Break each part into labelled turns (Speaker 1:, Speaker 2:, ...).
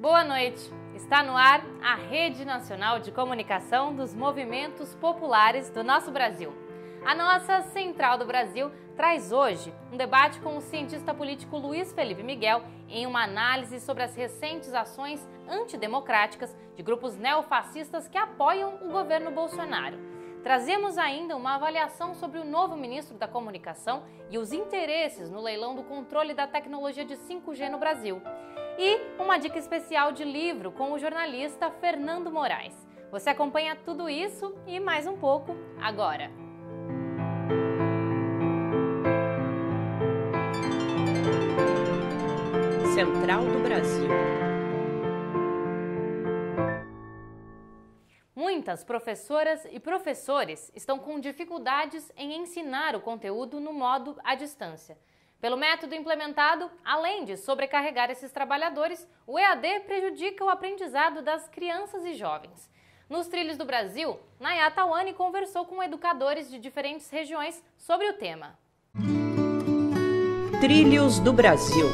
Speaker 1: Boa noite. Está no ar a Rede Nacional de Comunicação dos Movimentos Populares do nosso Brasil. A nossa Central do Brasil traz hoje um debate com o cientista político Luiz Felipe Miguel em uma análise sobre as recentes ações antidemocráticas de grupos neofascistas que apoiam o governo Bolsonaro. Trazemos ainda uma avaliação sobre o novo ministro da Comunicação e os interesses no leilão do controle da tecnologia de 5G no Brasil. E uma dica especial de livro com o jornalista Fernando Moraes. Você acompanha tudo isso e mais um pouco agora.
Speaker 2: Central do Brasil.
Speaker 1: Muitas professoras e professores estão com dificuldades em ensinar o conteúdo no modo à distância. Pelo método implementado, além de sobrecarregar esses trabalhadores, o EAD prejudica o aprendizado das crianças e jovens. Nos Trilhos do Brasil, Nayata Wani conversou com educadores de diferentes regiões sobre o tema. Trilhos do Brasil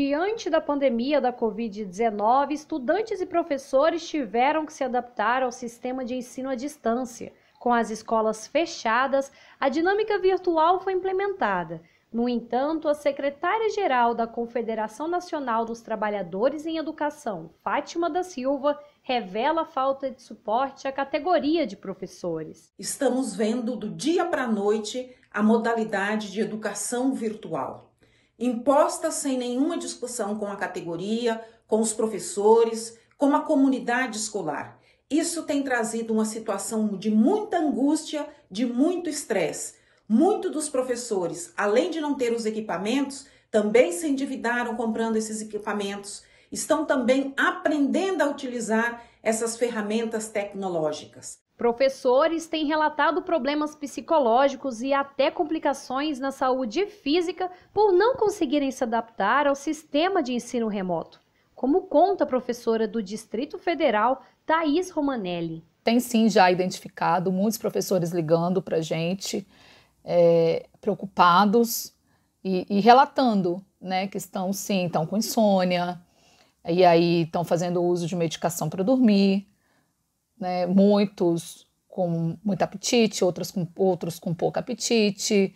Speaker 2: Diante da pandemia da Covid-19, estudantes e professores tiveram que se adaptar ao sistema de ensino à distância. Com as escolas fechadas, a dinâmica virtual foi implementada. No entanto, a secretária-geral da Confederação Nacional dos Trabalhadores em Educação, Fátima da Silva, revela a falta de suporte à categoria de professores. Estamos vendo do dia para a noite a modalidade de educação virtual imposta sem nenhuma discussão com a categoria, com os professores, com a comunidade escolar. Isso tem trazido uma situação de muita angústia, de muito estresse. Muitos dos professores, além de não ter os equipamentos, também se endividaram comprando esses equipamentos, estão também aprendendo a utilizar essas ferramentas tecnológicas. Professores têm relatado problemas psicológicos e até complicações na saúde física por não conseguirem se adaptar ao sistema de ensino remoto, como conta a professora do Distrito Federal, Thaís Romanelli. Tem sim já identificado muitos professores ligando para a
Speaker 1: gente, é, preocupados e, e relatando né, que estão sim, estão com insônia, e aí estão fazendo uso de medicação para dormir né? Muitos com muito apetite, outros com, outros com pouco apetite,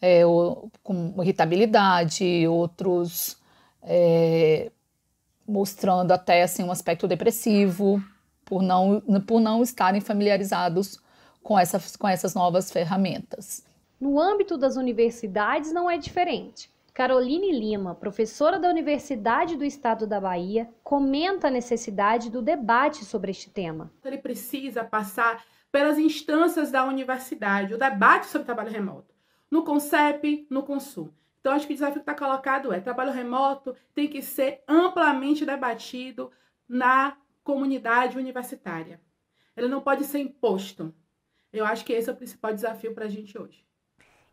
Speaker 1: é, ou, com irritabilidade, outros é, mostrando até assim, um aspecto depressivo, por não, por não estarem familiarizados com essa com essas novas
Speaker 2: ferramentas. No âmbito das universidades não é diferente. Caroline Lima, professora da Universidade do Estado da Bahia, comenta a necessidade do debate sobre este tema.
Speaker 1: Ele precisa passar pelas instâncias da universidade, o debate sobre trabalho remoto, no CONCEP, no CONSUM. Então, acho que o desafio que está colocado é: trabalho remoto tem que ser amplamente debatido na comunidade universitária. Ele não pode ser imposto. Eu acho que esse é o principal desafio para a gente hoje.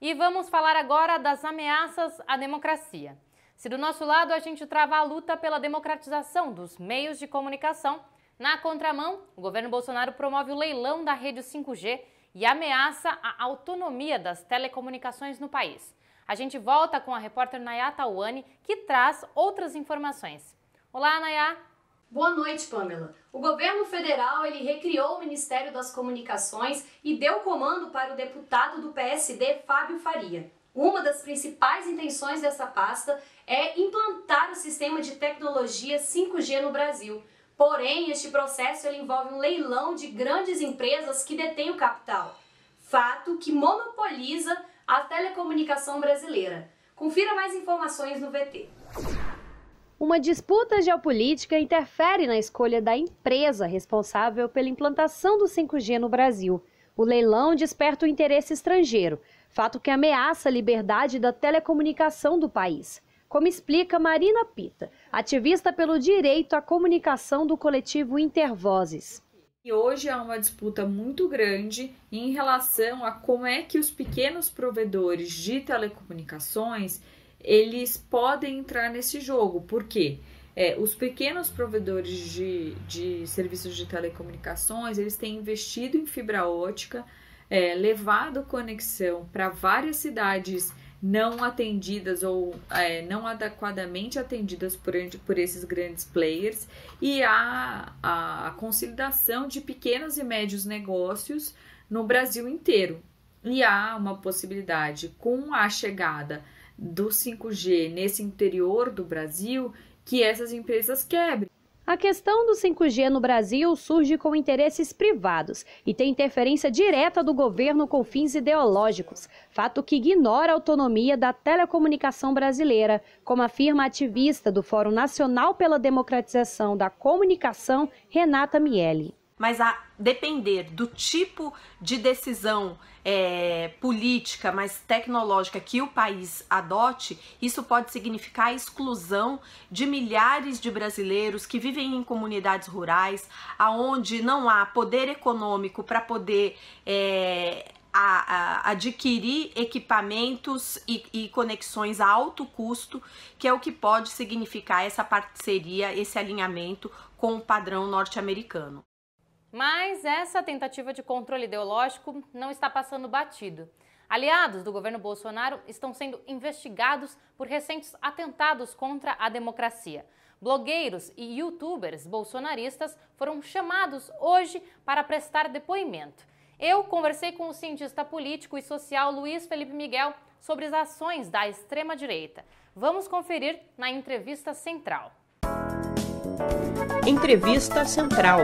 Speaker 1: E vamos falar agora das ameaças à democracia. Se do nosso lado a gente trava a luta pela democratização dos meios de comunicação, na contramão, o governo Bolsonaro promove o leilão da rede 5G e ameaça a autonomia das telecomunicações no país. A gente volta com a repórter Nayá Tawane, que
Speaker 2: traz outras informações. Olá, Nayá! Boa noite, Pamela. O governo federal ele recriou o Ministério das Comunicações e deu comando para o deputado do PSD, Fábio Faria. Uma das principais intenções dessa pasta é implantar o sistema de tecnologia 5G no Brasil. Porém, este processo envolve um leilão de grandes empresas que detêm o capital, fato que monopoliza a telecomunicação brasileira. Confira mais informações no VT uma disputa geopolítica interfere na escolha da empresa responsável pela implantação do 5G no Brasil. O leilão desperta o interesse estrangeiro, fato que ameaça a liberdade da telecomunicação do país. Como explica Marina Pita, ativista pelo direito à comunicação do coletivo Intervozes. E hoje há uma disputa muito grande em relação a como é que os pequenos provedores de telecomunicações eles podem entrar nesse jogo. Por quê? É, os pequenos provedores de, de serviços de telecomunicações, eles têm investido em fibra ótica, é, levado conexão para várias cidades não atendidas ou é, não adequadamente atendidas por, por esses grandes players e a, a consolidação de pequenos e médios negócios no Brasil inteiro. E há uma possibilidade com a chegada do 5G nesse interior do Brasil que essas empresas quebrem. A questão do 5G no Brasil surge com interesses privados e tem interferência direta do governo com fins ideológicos, fato que ignora a autonomia da telecomunicação brasileira, como afirma a ativista do Fórum Nacional pela Democratização da Comunicação, Renata Miele. Mas a depender do tipo de decisão é, política, mas tecnológica que o país adote, isso pode significar a exclusão de milhares de brasileiros que vivem em comunidades rurais, aonde não há poder econômico para poder é, a, a, adquirir equipamentos e, e, conexões a alto custo, que é o que pode significar essa parceria, esse alinhamento com o padrão norte-americano.
Speaker 1: Mas essa tentativa de controle ideológico não está passando batido. Aliados do governo Bolsonaro estão sendo investigados por recentes atentados contra a democracia. Blogueiros e youtubers bolsonaristas foram chamados hoje para prestar depoimento. Eu conversei com o cientista político e social Luiz Felipe Miguel sobre as ações da extrema-direita. Vamos conferir na entrevista central. Entrevista Central.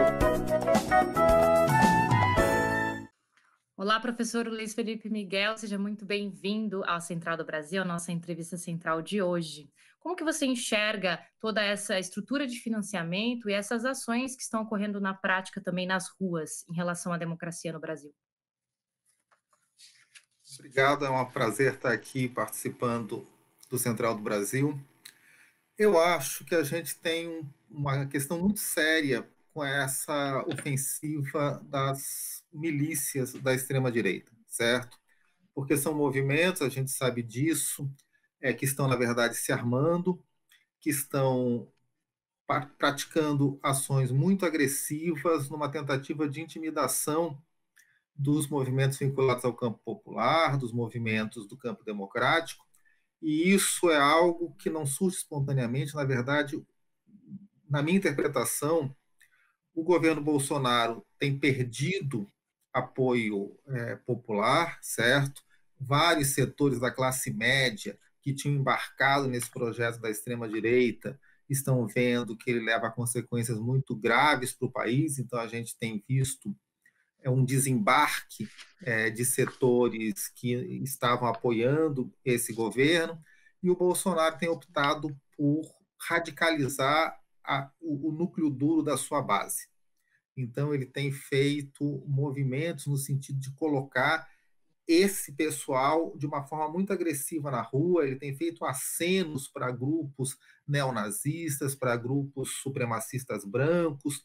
Speaker 1: Olá, professor Luiz Felipe Miguel, seja muito bem-vindo ao Central do Brasil, a nossa entrevista central de hoje. Como que você enxerga toda essa estrutura de financiamento e essas ações que estão ocorrendo na prática também nas ruas em relação à democracia no Brasil?
Speaker 3: Obrigado, é um prazer estar aqui participando do Central do Brasil. Eu acho que a gente tem uma questão muito séria com essa ofensiva das milícias da extrema-direita, certo? Porque são movimentos, a gente sabe disso, é, que estão, na verdade, se armando, que estão praticando ações muito agressivas numa tentativa de intimidação dos movimentos vinculados ao campo popular, dos movimentos do campo democrático, e isso é algo que não surge espontaneamente, na verdade, na minha interpretação, o governo Bolsonaro tem perdido apoio é, popular, certo? Vários setores da classe média que tinham embarcado nesse projeto da extrema-direita estão vendo que ele leva a consequências muito graves para o país, então a gente tem visto é um desembarque é, de setores que estavam apoiando esse governo, e o Bolsonaro tem optado por radicalizar a, o, o núcleo duro da sua base. Então, ele tem feito movimentos no sentido de colocar esse pessoal de uma forma muito agressiva na rua, ele tem feito acenos para grupos neonazistas, para grupos supremacistas brancos,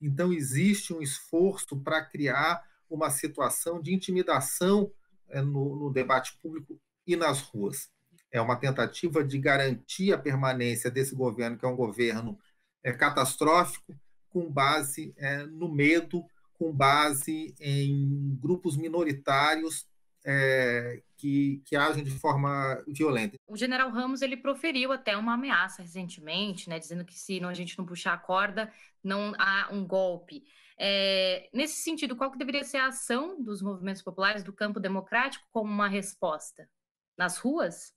Speaker 3: então, existe um esforço para criar uma situação de intimidação eh, no, no debate público e nas ruas. É uma tentativa de garantir a permanência desse governo, que é um governo é, catastrófico, com base é, no medo, com base em grupos minoritários é, que, que agem de forma violenta.
Speaker 1: O general Ramos ele proferiu até uma ameaça recentemente, né, dizendo que se não, a gente não puxar a corda, não há um golpe. É, nesse sentido, qual que deveria ser a ação dos movimentos populares do campo democrático como uma resposta? Nas ruas?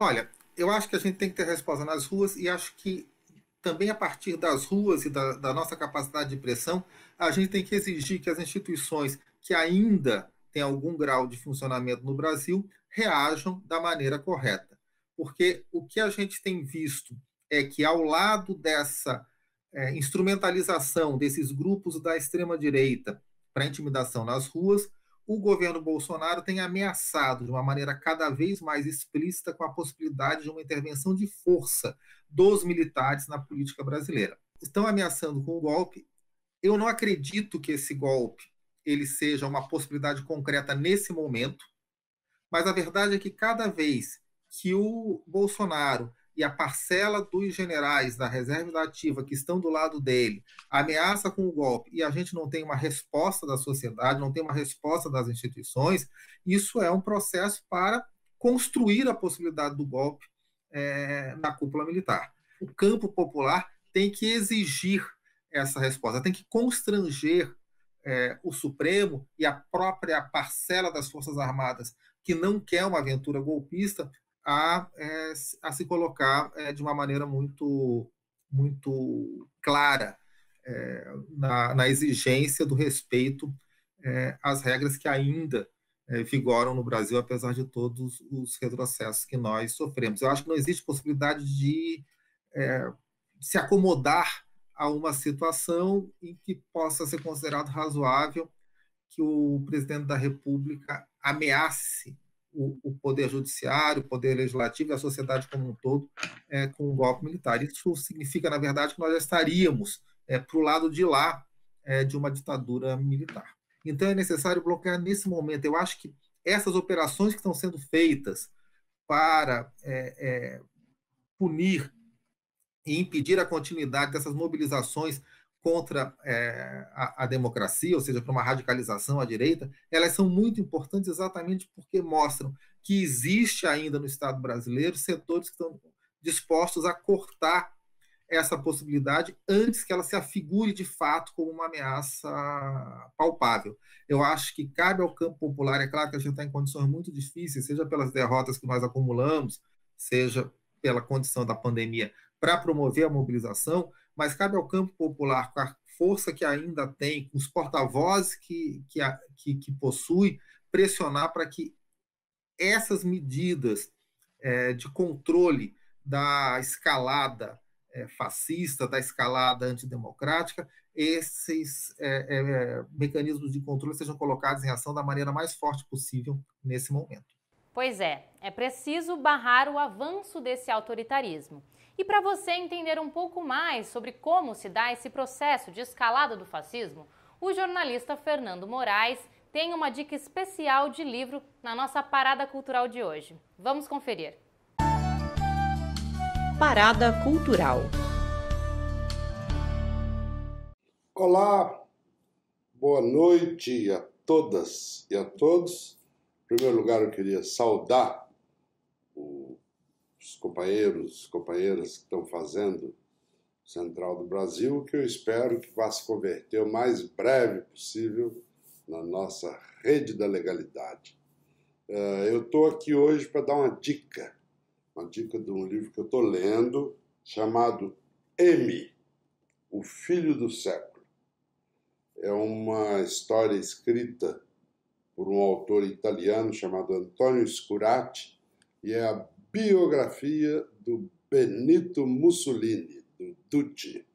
Speaker 3: Olha, eu acho que a gente tem que ter resposta nas ruas e acho que também a partir das ruas e da, da nossa capacidade de pressão, a gente tem que exigir que as instituições que ainda tem algum grau de funcionamento no Brasil, reajam da maneira correta. Porque o que a gente tem visto é que, ao lado dessa é, instrumentalização desses grupos da extrema-direita para intimidação nas ruas, o governo Bolsonaro tem ameaçado de uma maneira cada vez mais explícita com a possibilidade de uma intervenção de força dos militares na política brasileira. Estão ameaçando com o golpe. Eu não acredito que esse golpe ele seja uma possibilidade concreta nesse momento, mas a verdade é que cada vez que o Bolsonaro e a parcela dos generais da reserva ativa que estão do lado dele ameaça com o golpe e a gente não tem uma resposta da sociedade, não tem uma resposta das instituições, isso é um processo para construir a possibilidade do golpe é, na cúpula militar. O campo popular tem que exigir essa resposta, tem que constranger é, o Supremo e a própria parcela das Forças Armadas que não quer uma aventura golpista a, é, a se colocar é, de uma maneira muito, muito clara é, na, na, exigência do respeito é, às regras que ainda é, vigoram no Brasil, apesar de todos os retrocessos que nós sofremos. Eu acho que não existe possibilidade de se acomodar a uma situação em que possa ser considerado razoável que o presidente da República ameace o, o poder judiciário, o poder legislativo e a sociedade como um todo é, com um golpe militar. Isso significa, na verdade, que nós já estaríamos é, para o lado de lá é, de uma ditadura militar. Então é necessário bloquear nesse momento. Eu acho que essas operações que estão sendo feitas para é, é, punir e impedir a continuidade dessas mobilizações contra é, a, a, democracia, ou seja, para uma radicalização à direita, elas são muito importantes exatamente porque mostram que existe ainda no Estado brasileiro setores que estão dispostos a cortar essa possibilidade antes que ela se afigure de fato como uma ameaça palpável. Eu acho que cabe ao campo popular, é claro que a gente está em condições muito difíceis, seja pelas derrotas que nós acumulamos, seja pela condição da pandemia para promover a mobilização, mas cabe ao campo popular, com a força que ainda tem, com os porta-vozes que, que, que, que possui, pressionar para que essas medidas é, de controle da escalada é, fascista, da escalada antidemocrática, esses é, é mecanismos de controle sejam colocados em ação da maneira mais forte possível nesse momento.
Speaker 1: Pois é, é preciso barrar o avanço desse autoritarismo. E para você entender um pouco mais sobre como se dá esse processo de escalada do fascismo, o jornalista Fernando Moraes tem uma dica especial de livro na nossa parada cultural de hoje. Vamos conferir. Parada Cultural.
Speaker 4: Olá, boa noite a todas e a todos. Em primeiro lugar, eu queria saudar os companheiros, companheiras que estão fazendo Central do Brasil, que eu espero que vá se converter o mais breve possível na nossa rede da legalidade. Eh, eu estou aqui hoje para dar uma dica, uma dica de um livro que eu estou lendo, chamado M, O Filho do Século. É uma história escrita por um autor italiano chamado Antonio Scurati e é a biografia do Benito Mussolini, do Dutti.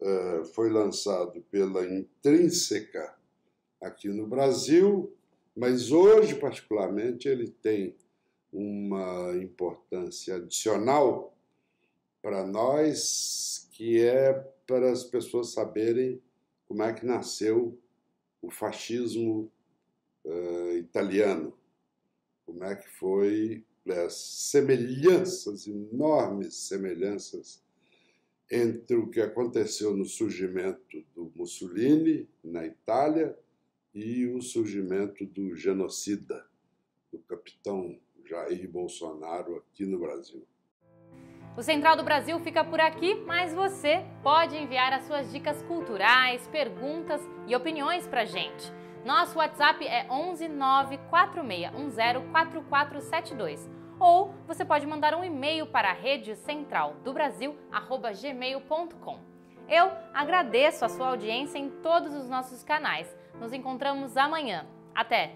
Speaker 4: Uh, eh, foi lançado pela Intrínseca aqui no Brasil, mas hoje, particularmente, ele tem uma importância adicional para nós, que é para as pessoas saberem como é que nasceu o fascismo uh, italiano, como é que foi é, as semelhanças, enormes semelhanças, entre o que aconteceu no surgimento do Mussolini na Itália e o surgimento do genocida, do capitão Jair Bolsonaro aqui no Brasil.
Speaker 1: O Central do Brasil fica por aqui, mas você pode enviar as suas dicas culturais, perguntas e opiniões para gente. Nosso WhatsApp é 11 4472 ou você pode mandar um e-mail para a rede central do Brasil, gmail.com. Eu agradeço a sua audiência em todos os nossos canais. Nos encontramos amanhã. Até!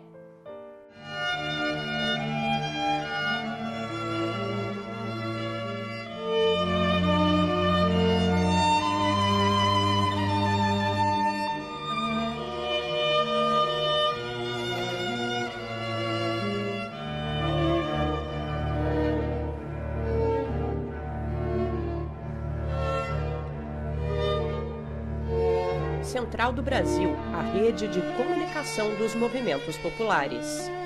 Speaker 1: Central do Brasil, a rede de comunicação dos movimentos populares.